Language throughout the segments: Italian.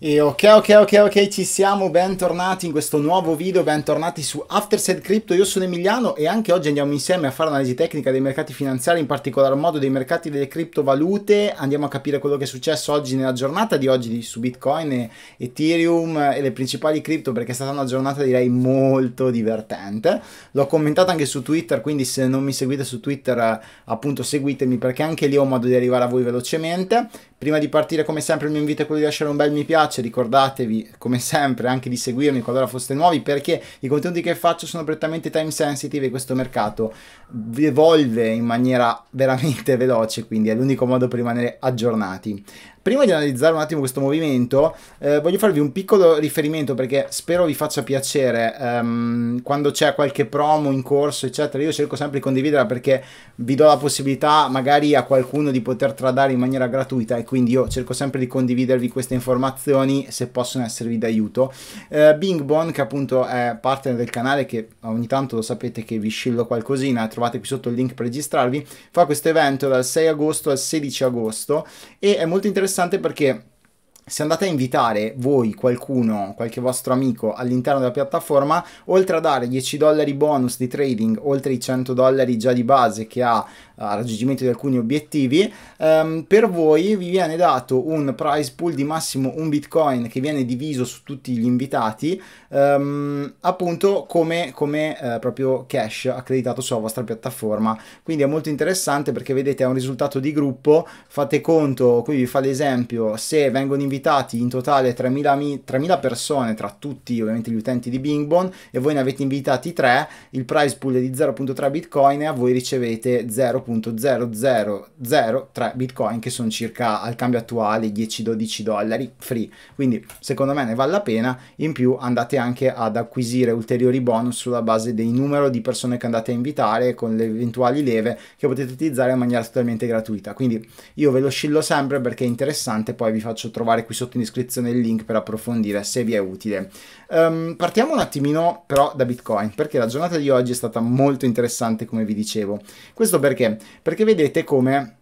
E ok, ok, ok, ok, ci siamo, bentornati in questo nuovo video, bentornati su Afterset Crypto, io sono Emiliano e anche oggi andiamo insieme a fare un'analisi tecnica dei mercati finanziari, in particolar modo dei mercati delle criptovalute, andiamo a capire quello che è successo oggi nella giornata di oggi su Bitcoin e Ethereum e le principali cripto perché è stata una giornata direi molto divertente, l'ho commentata anche su Twitter, quindi se non mi seguite su Twitter eh, appunto seguitemi perché anche lì ho modo di arrivare a voi velocemente Prima di partire, come sempre, il mio invito è quello di lasciare un bel mi piace. Ricordatevi, come sempre, anche di seguirmi qualora foste nuovi, perché i contenuti che faccio sono prettamente time sensitive e questo mercato evolve in maniera veramente veloce, quindi è l'unico modo per rimanere aggiornati. Prima di analizzare un attimo questo movimento, eh, voglio farvi un piccolo riferimento perché spero vi faccia piacere. Um, quando c'è qualche promo in corso, eccetera, io cerco sempre di condividerla perché vi do la possibilità magari a qualcuno di poter tradare in maniera gratuita e quindi io cerco sempre di condividervi queste informazioni se possono esservi d'aiuto. Uh, Bing Bon, che appunto è partner del canale, che ogni tanto lo sapete che vi scillo qualcosina, trovate qui sotto il link per registrarvi, fa questo evento dal 6 agosto al 16 agosto e è molto interessante interessante perché se andate a invitare voi qualcuno, qualche vostro amico all'interno della piattaforma, oltre a dare 10 dollari bonus di trading, oltre i 100 dollari già di base che ha al raggiungimento di alcuni obiettivi, ehm, per voi vi viene dato un price pool di massimo un bitcoin che viene diviso su tutti gli invitati, ehm, appunto come, come eh, proprio cash accreditato sulla vostra piattaforma. Quindi è molto interessante perché vedete è un risultato di gruppo, fate conto, qui vi fa l'esempio, se vengono invitati in totale 3.000, 3.000 persone tra tutti ovviamente gli utenti di Bingbon e voi ne avete invitati 3, il price pool è di 0.3 bitcoin e a voi ricevete 0.3 0.0003 bitcoin che sono circa al cambio attuale 10-12 dollari free quindi secondo me ne vale la pena in più andate anche ad acquisire ulteriori bonus sulla base dei numero di persone che andate a invitare con le eventuali leve che potete utilizzare in maniera totalmente gratuita quindi io ve lo scillo sempre perché è interessante poi vi faccio trovare qui sotto in descrizione il link per approfondire se vi è utile um, partiamo un attimino però da bitcoin perché la giornata di oggi è stata molto interessante come vi dicevo questo perché perché? vedete come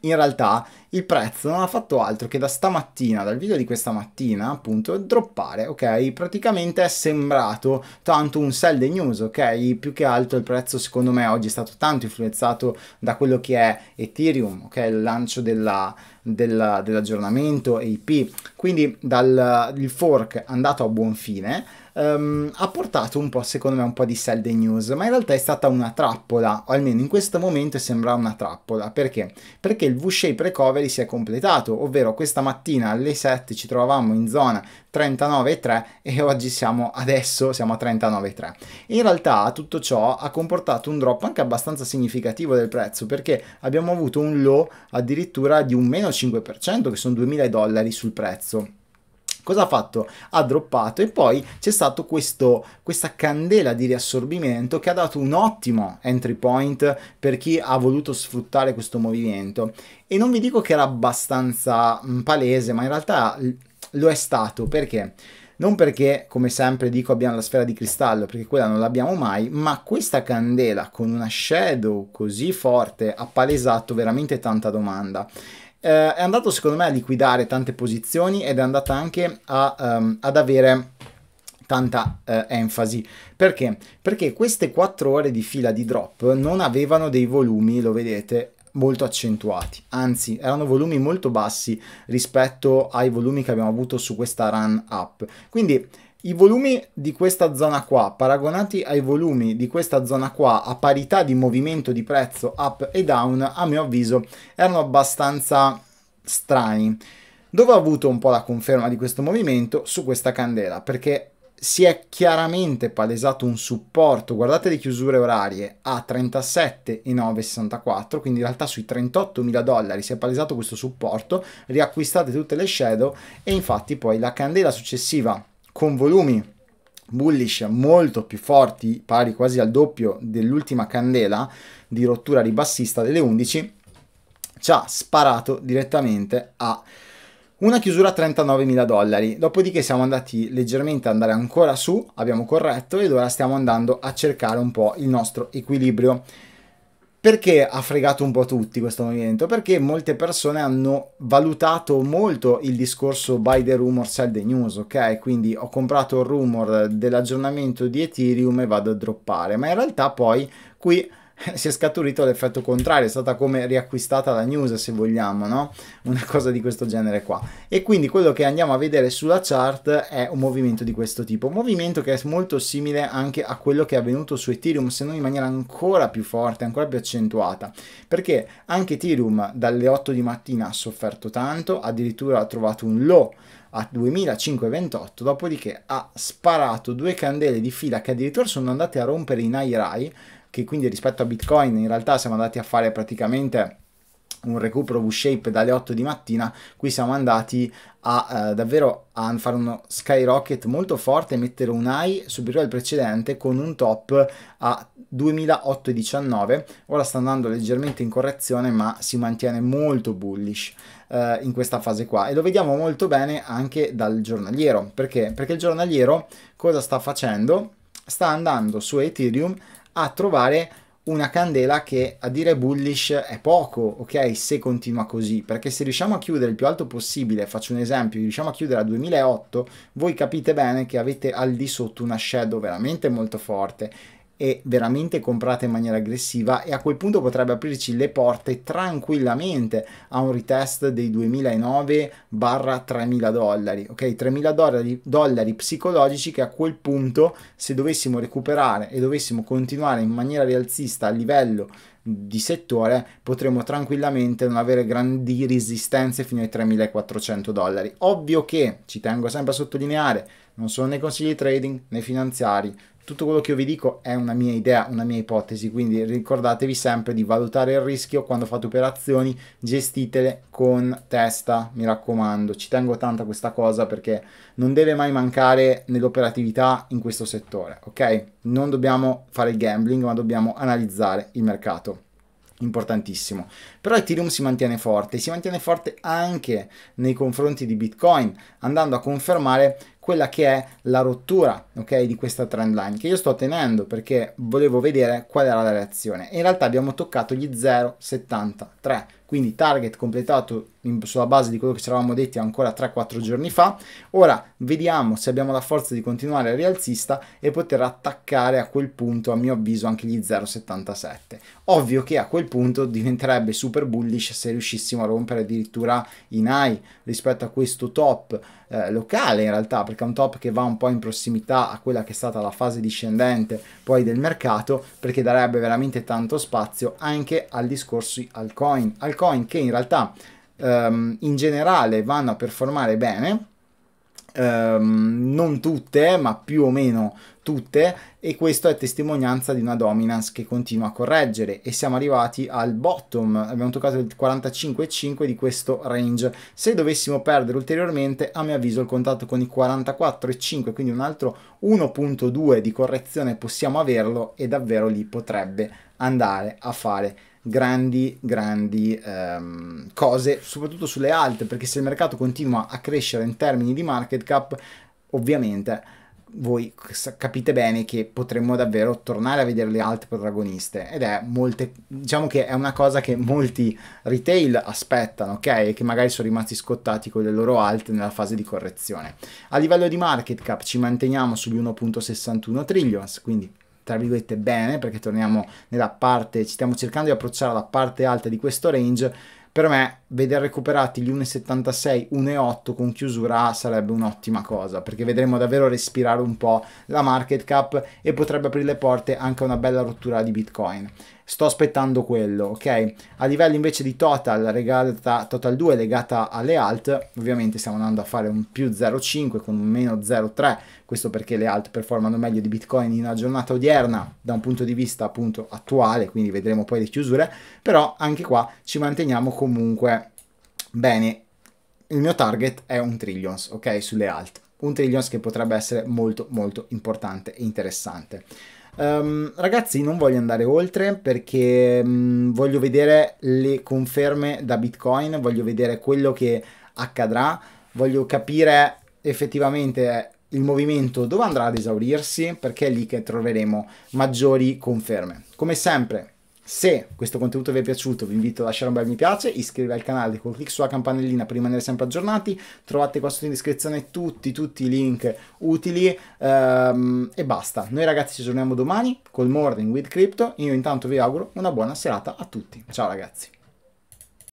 in realtà il prezzo non ha fatto altro che da stamattina, dal video di questa mattina, appunto, droppare, ok? Praticamente è sembrato tanto un sell the news, ok? Più che altro il prezzo secondo me oggi è stato tanto influenzato da quello che è Ethereum, ok? Il lancio della, della, dell'aggiornamento EIP, quindi dal, il fork è andato a buon fine, um, ha portato un po', secondo me, un po' di sell news, ma in realtà è stata una trappola, o almeno in questo momento sembra una trappola, perché? Perché il V-shape recovery si è completato, ovvero questa mattina alle 7 ci trovavamo in zona 39,3 e oggi siamo adesso siamo a 39,3. In realtà tutto ciò ha comportato un drop anche abbastanza significativo del prezzo perché abbiamo avuto un low addirittura di un meno 5% che sono 2000 dollari sul prezzo Cosa ha fatto? Ha droppato e poi c'è stato questo, questa candela di riassorbimento che ha dato un ottimo entry point per chi ha voluto sfruttare questo movimento. E non vi dico che era abbastanza mm, palese, ma in realtà lo è stato perché non perché, come sempre dico, abbiamo la sfera di cristallo, perché quella non l'abbiamo mai, ma questa candela con una shadow così forte ha palesato veramente tanta domanda eh, è andato secondo me a liquidare tante posizioni ed è andata anche a, um, ad avere tanta eh, enfasi. Perché? Perché queste quattro ore di fila di drop non avevano dei volumi, lo vedete, molto accentuati, anzi erano volumi molto bassi rispetto ai volumi che abbiamo avuto su questa run up. Quindi i volumi di questa zona qua, paragonati ai volumi di questa zona qua, a parità di movimento di prezzo up e down, a mio avviso erano abbastanza strani. Dove ho avuto un po' la conferma di questo movimento? Su questa candela, perché si è chiaramente palesato un supporto, guardate le chiusure orarie, a 37,964, quindi in realtà sui 38.000 dollari si è palesato questo supporto, riacquistate tutte le shadow e infatti poi la candela successiva con volumi bullish molto più forti, pari quasi al doppio dell'ultima candela di rottura ribassista delle 11, ci ha sparato direttamente a una chiusura a 39.000 dollari, dopodiché siamo andati leggermente ad andare ancora su, abbiamo corretto ed ora stiamo andando a cercare un po' il nostro equilibrio. Perché ha fregato un po' tutti questo movimento? Perché molte persone hanno valutato molto il discorso buy the rumor, sell the news, ok? Quindi ho comprato il rumor dell'aggiornamento di Ethereum e vado a droppare, ma in realtà poi qui si è scaturito l'effetto contrario, è stata come riacquistata la news se vogliamo, no? Una cosa di questo genere qua. E quindi quello che andiamo a vedere sulla chart è un movimento di questo tipo, un movimento che è molto simile anche a quello che è avvenuto su Ethereum, se non in maniera ancora più forte, ancora più accentuata, perché anche Ethereum dalle 8 di mattina ha sofferto tanto, addirittura ha trovato un low a 2528, dopodiché ha sparato due candele di fila che addirittura sono andate a rompere in high che quindi rispetto a Bitcoin in realtà siamo andati a fare praticamente un recupero V-shape dalle 8 di mattina, qui siamo andati a eh, davvero a fare uno skyrocket molto forte, mettere un high superiore al precedente con un top a 2008-19, ora sta andando leggermente in correzione ma si mantiene molto bullish eh, in questa fase qua e lo vediamo molto bene anche dal giornaliero, perché? Perché il giornaliero cosa sta facendo? sta andando su Ethereum a trovare una candela che a dire bullish è poco, ok? Se continua così, perché se riusciamo a chiudere il più alto possibile, faccio un esempio, riusciamo a chiudere a 2008, voi capite bene che avete al di sotto una shadow veramente molto forte è veramente comprata in maniera aggressiva e a quel punto potrebbe aprirci le porte tranquillamente a un retest dei 2009 3000 dollari ok 3000 dollari, dollari psicologici che a quel punto se dovessimo recuperare e dovessimo continuare in maniera rialzista a livello di settore potremmo tranquillamente non avere grandi resistenze fino ai 3400 dollari ovvio che ci tengo sempre a sottolineare non sono né consigli di trading né finanziari tutto quello che io vi dico è una mia idea, una mia ipotesi, quindi ricordatevi sempre di valutare il rischio quando fate operazioni, gestitele con testa, mi raccomando, ci tengo tanto a questa cosa perché non deve mai mancare nell'operatività in questo settore, ok? Non dobbiamo fare il gambling, ma dobbiamo analizzare il mercato importantissimo. Però Ethereum si mantiene forte, si mantiene forte anche nei confronti di Bitcoin, andando a confermare quella che è la rottura okay, di questa trend line che io sto tenendo perché volevo vedere qual era la reazione in realtà abbiamo toccato gli 0,73 quindi target completato in, sulla base di quello che ci eravamo detti ancora 3-4 giorni fa. Ora vediamo se abbiamo la forza di continuare rialzista e poter attaccare a quel punto, a mio avviso, anche gli 0,77. Ovvio che a quel punto diventerebbe super bullish se riuscissimo a rompere addirittura in high rispetto a questo top eh, locale in realtà, perché è un top che va un po' in prossimità a quella che è stata la fase discendente poi del mercato, perché darebbe veramente tanto spazio anche al discorso altcoin. altcoin altcoin che in realtà um, in generale vanno a performare bene, um, non tutte, ma più o meno tutte, e questo è testimonianza di una dominance che continua a correggere e siamo arrivati al bottom, abbiamo toccato il 45,5 di questo range. Se dovessimo perdere ulteriormente, a mio avviso il contatto con i 44,5, quindi un altro 1.2 di correzione possiamo averlo e davvero lì potrebbe andare a fare grandi, grandi ehm, cose, soprattutto sulle alte, perché se il mercato continua a crescere in termini di market cap, ovviamente voi capite bene che potremmo davvero tornare a vedere le alte protagoniste ed è molte diciamo che è una cosa che molti retail aspettano ok e che magari sono rimasti scottati con le loro alte nella fase di correzione a livello di market cap ci manteniamo sugli 1.61 trillions quindi tra virgolette bene, perché torniamo nella parte, ci stiamo cercando di approcciare la parte alta di questo range, per me vedere recuperati gli 1,76, 1,8 con chiusura sarebbe un'ottima cosa, perché vedremo davvero respirare un po' la market cap e potrebbe aprire le porte anche a una bella rottura di Bitcoin sto aspettando quello, ok? A livello invece di total, regata, total 2 legata alle alt, ovviamente stiamo andando a fare un più 0,5 con un meno 0,3, questo perché le alt performano meglio di Bitcoin in una giornata odierna da un punto di vista appunto attuale, quindi vedremo poi le chiusure, però anche qua ci manteniamo comunque bene. Il mio target è un trillions, ok? Sulle alt un trillions che potrebbe essere molto molto importante e interessante. Um, ragazzi, non voglio andare oltre perché um, voglio vedere le conferme da Bitcoin, voglio vedere quello che accadrà, voglio capire effettivamente il movimento dove andrà ad esaurirsi perché è lì che troveremo maggiori conferme. Come sempre, se questo contenuto vi è piaciuto vi invito a lasciare un bel mi piace, iscrivervi al canale con clic sulla campanellina per rimanere sempre aggiornati, trovate qua sotto in descrizione tutti, tutti i link utili um, e basta. Noi ragazzi ci aggiorniamo domani col Morning with Crypto, io intanto vi auguro una buona serata a tutti. Ciao ragazzi!